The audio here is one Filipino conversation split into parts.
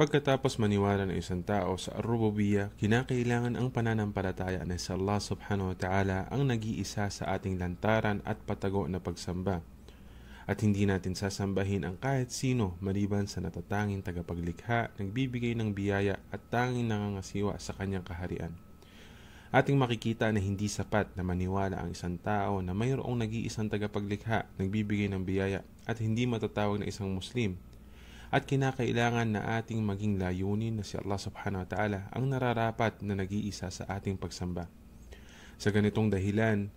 Pagkatapos maniwala ng isang tao sa arububiya, kinakailangan ang pananampalataya na sa Allah subhanahu wa ta'ala ang nag-iisa sa ating lantaran at patago na pagsamba. At hindi natin sasambahin ang kahit sino maliban sa natatanging tagapaglikha, nagbibigay ng biyaya at tanging nangangasiwa sa kanyang kaharian ating makikita na hindi sapat na maniwala ang isang tao na mayroong nag-iisang tagapaglikha, nagbibigay ng biyaya at hindi matatawag na isang Muslim at kinakailangan na ating maging layunin na si Allah subhanahu wa ta'ala ang nararapat na nag-iisa sa ating pagsamba. Sa ganitong dahilan,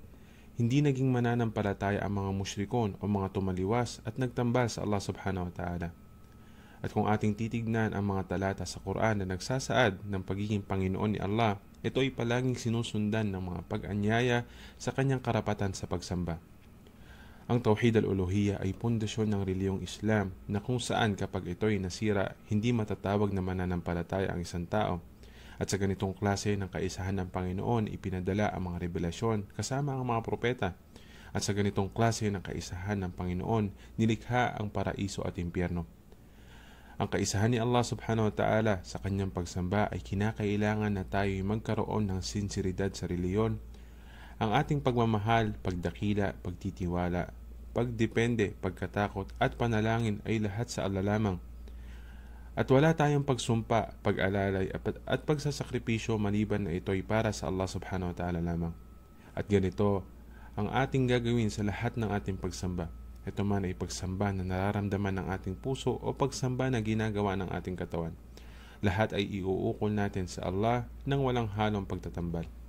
hindi naging mananampalataya ang mga musyrikon o mga tumaliwas at nagtambal sa Allah subhanahu wa ta'ala. At kung ating titignan ang mga talata sa Quran na nagsasaad ng pagiging Panginoon ni Allah, ito ay palaging sinusundan ng mga pag-anyaya sa kanyang karapatan sa pagsamba. Ang Tauhid al uluhiyah ay pundasyon ng reliyong Islam na kung saan kapag ito ay nasira, hindi matatawag na mananampalataya ang isang tao. At sa ganitong klase ng kaisahan ng Panginoon, ipinadala ang mga revelasyon kasama ang mga propeta. At sa ganitong klase ng kaisahan ng Panginoon, nilikha ang paraiso at impyerno. Ang kaisahan ni Allah subhanahu wa ta'ala sa kanyang pagsamba ay kinakailangan na tayo'y magkaroon ng sinseridad sa reliyon ang ating pagmamahal, pagdakila, pagtitiwala, pagdepende, pagkatakot at panalangin ay lahat sa Allah At wala tayong pagsumpa, pag-alalay at pagsasakripisyo maliban na ito ay para sa Allah subhanahu wa ta'ala lamang. At ganito ang ating gagawin sa lahat ng ating pagsamba. Ito man ay pagsamba na nararamdaman ng ating puso o pagsamba na ginagawa ng ating katawan. Lahat ay iuukol natin sa Allah nang walang halong pagtatambal.